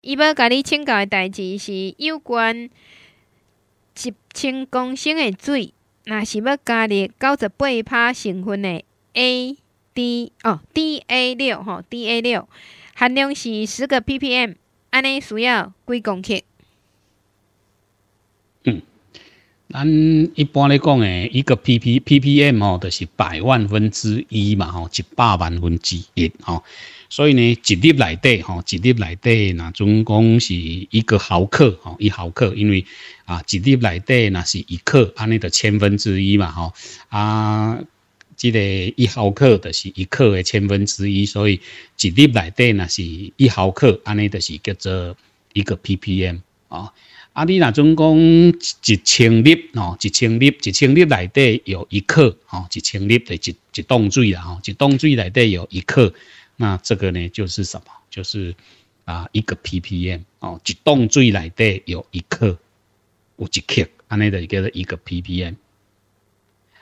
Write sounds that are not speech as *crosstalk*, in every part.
伊要甲你请教的代志是有关一千公升的水，若是要加入九十八帕成分的 AD 哦 DA 六吼 DA 六，含量是十个 ppm，安尼需要几公克？咱一般来讲诶，一个 P P P P M 哦，就是百万分之一嘛吼，一百万分之一吼。所以呢，一粒内底吼，一粒内底那总共是一个毫克吼，一毫克，因为啊，一粒内底那是一克，安尼的千分之一嘛吼。啊，即个一毫克就是一克诶千分之一，所以一粒内底那是一毫克，安尼的是叫做一个 P P M 啊。啊，你那总讲一千粒哦，一千粒，一千粒内底有一克哦，一千粒的，一一当水啦哦，一当水内底有一克，那这个呢就是什么？就是啊，一个 ppm 哦，一当水内底有一克，有一克，安尼的叫做一个 ppm。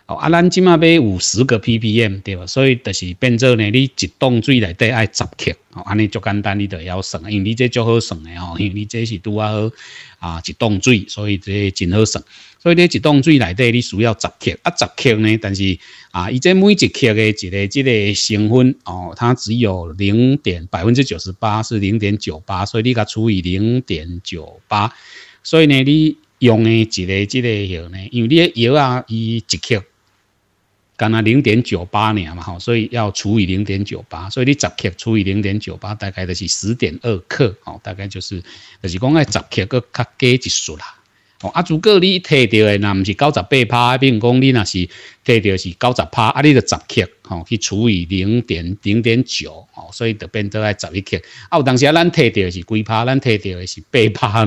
哦，啊，咱即马买五十个 ppm 对吧？所以就是变做呢，你一桶水内底爱十克，哦，安尼足简单，你就要算，因为你这足好算的哦，因为你这是拄啊，好啊一桶水，所以这真好算。所以咧，一桶水内底你需要十克，啊，十克呢，但是啊，伊这每一克的一个即个成分哦，它只有零点百分之九十八，是零点九八，所以你甲除以零点九八，所以呢，你用诶一个即个药呢，因为你药啊，伊一克。干那零点九八年嘛，吼，所以要除以零点九八，所以你十克除以零点九八，大概就是十点二克，哦，大概就是，就是讲爱十克，佫较低一算啦。哦，啊，如果你摕到的那毋是九十八帕，比如讲你若是摕到是九十帕，啊，你就十克，哦，去除以零点零点九，哦，所以就变做爱十一克。有当时啊，咱摕到的是几帕，咱摕到的是八帕尔，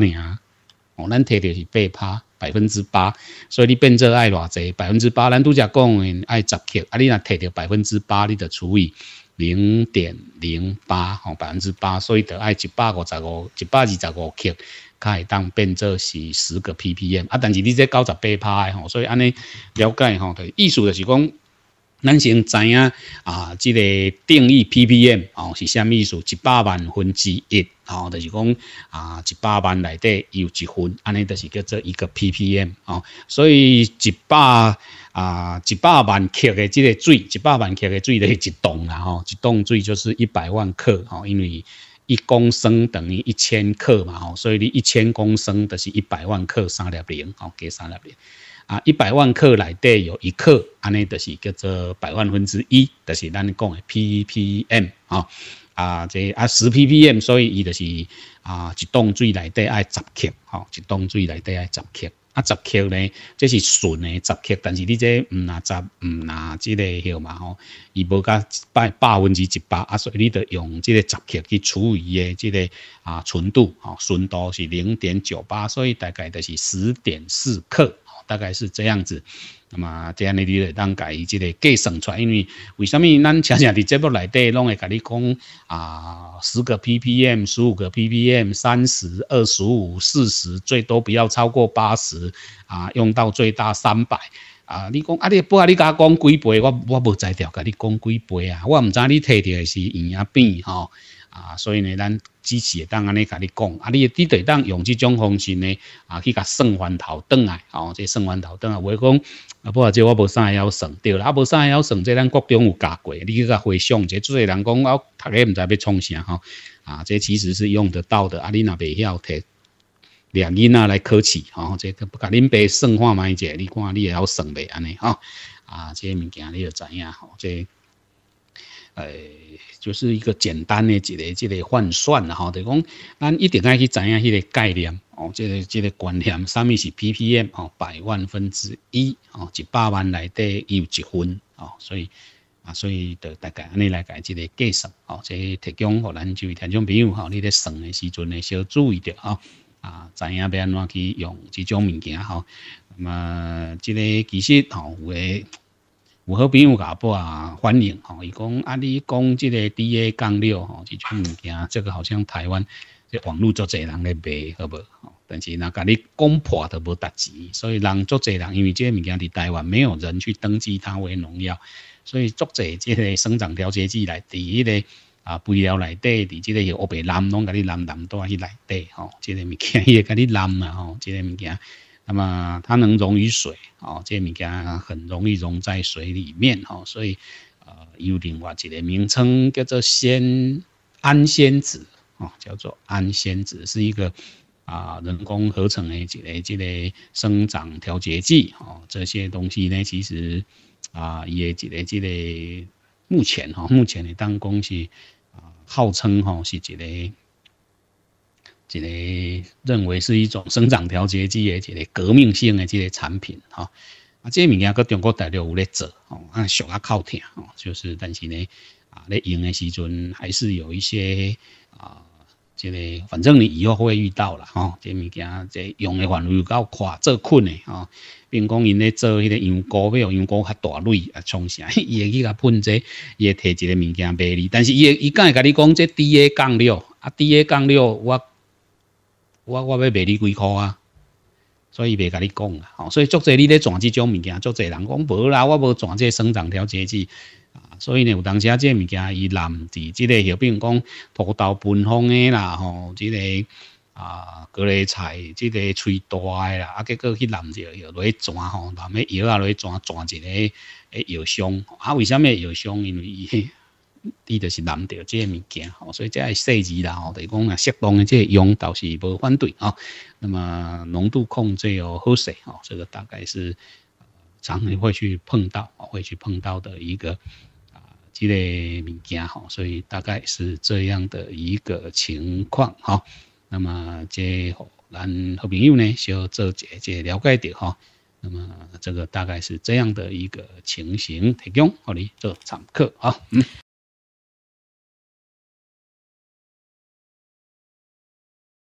哦，咱摕到是八帕。百分之八，所以你变做爱偌济，百分之八，咱拄则讲诶爱十克，啊，你若摕着百分之八，你着除以零点零八吼，百分之八，所以着爱一百五十五、一百二十五克，才会当变做是十个 ppm 啊。但是你这九十八诶吼，所以安尼了解吼，艺术就是讲。咱先知啊，啊，即个定义 ppm 哦是啥意思？一百万分之一哦，就是讲啊，一百万内底有一分，安尼就是叫做一个 ppm 哦。所以一百啊，一百万克的即个水，一百万克的水就是吨啦吼，一栋水就是一百万克哦，因为一公升等于一千克嘛吼，所以你一千公升就是一百万克三六零吼，加三六零。啊，一百万克内底有一克，安尼就是叫做百万分之一，就是咱讲诶 P P M 啊。啊，即啊十 P P M，所以伊就是啊一桶水内底爱十克，吼，一桶水内底爱十克。啊，十克呢，这是纯诶十克，但是你这唔拿十，唔拿这个嘿嘛吼，伊无甲百百分之一百啊，所以你得用这个十克去除伊诶，这个啊纯度啊纯度是零点九八，所以大概就是十点四克。大概是这样子，那么这样你就当家，以及咧计算出，来，因为为什么咱常常伫节目内底，拢会跟你讲啊，十个 ppm，十五个 ppm，三十二十五四十，最多不要超过八十啊，用到最大三百啊。你讲啊，你不要你甲讲几倍，我我冇在调，跟你讲几倍啊，我唔知你摕到是营啊饼吼。啊，所以呢，咱支持会当安尼甲你讲，啊，你你得当用这种方式呢，啊，去甲算翻头转来，哦，这算翻头转来，袂讲，啊，不，这我无啥会晓算，对啦，啊，无啥会晓算，这咱国中有教过，你去甲回想，这做多人讲，啊，大家唔知要创啥吼，啊，这其实是用得到的，啊，你若袂晓提两因啊来考试，吼，这不甲恁爸算翻买者，你看你会晓算袂，安尼吼，啊，这物件你就知影吼，这。诶，就是一个简单的一个一个换算啦吼，就讲咱一定要去知影迄个概念哦，这个这个观念，啥物是 ppm 哦，百万分之一哦，一百万内底有一分哦，所以啊，所以就大概安尼来解这个计算哦，即提供互咱就听众朋友吼，你咧算的时阵呢，小注意着哦，啊，知影要安怎去用这种物件吼，那啊，这个其实吼，诶。好朋友阿我啊欢迎吼，伊讲啊你讲即个 D A 杠六吼，即种物件，这个好像台湾这网络作侪人咧卖，好不？但是那家你讲破都无价值，所以人作侪人，因为即个物件伫台湾没有人去登记它为农药，所以作侪即个生长调节剂来伫迄个啊肥料内底，伫即个湖白蓝拢家你南南端去内底吼，即个物件伊甲你蓝啊吼，即个物件。那么它能溶于水哦，这物件很容易溶在水里面哦，所以呃有另外一个名称叫做酰胺酰酯哦，叫做氨酰酯，是一个啊人工合成的一个这个生长调节剂哦，这些东西呢其实啊也这类这个目前哦目前的当公是啊号称哦是一个。一个认为是一种生长调节剂的一个革命性的这个产品哈。啊，即物件搁中国大陆有咧做，吼，啊，俗啊靠听吼，就是，但是呢，啊，咧用诶时阵还是有一些啊，这个反正你以后会遇到了哈，即物件即用诶范围有够宽，做困诶吼，并讲因咧做迄个羊骨表，羊骨较大类啊，创啥，也 *laughs* 去甲喷者，也摕一个物件卖你，但是伊伊会甲你讲即 D A 杠六，啊，D A 杠六我。我我要卖你几块啊，所以未甲你讲啊，所以足侪你咧转即种物件，足侪人讲无啦，我无转这生长调节剂啊，所以呢，有当时啊，即个物件伊染治个类，比如讲葡萄本大诶啦，吼即个啊，各类菜，即个催大诶啦，啊，结果去染治药落去转吼，染诶药啊落去转转一个诶药箱，啊，为什么药箱？因为伊。滴就是谈到这物件吼，所以这系细字啦吼，就讲啊，适当的这用倒是无反对啊。那么浓度控制哦，好些吼，这个大概是常人会去碰到，会去碰到的一个啊之类物件吼，所以大概是这样的一个情况哈。那么这咱好朋友呢，需要做解解了解的哈。那么这个大概是这样的一个情形，提供好你做参考啊。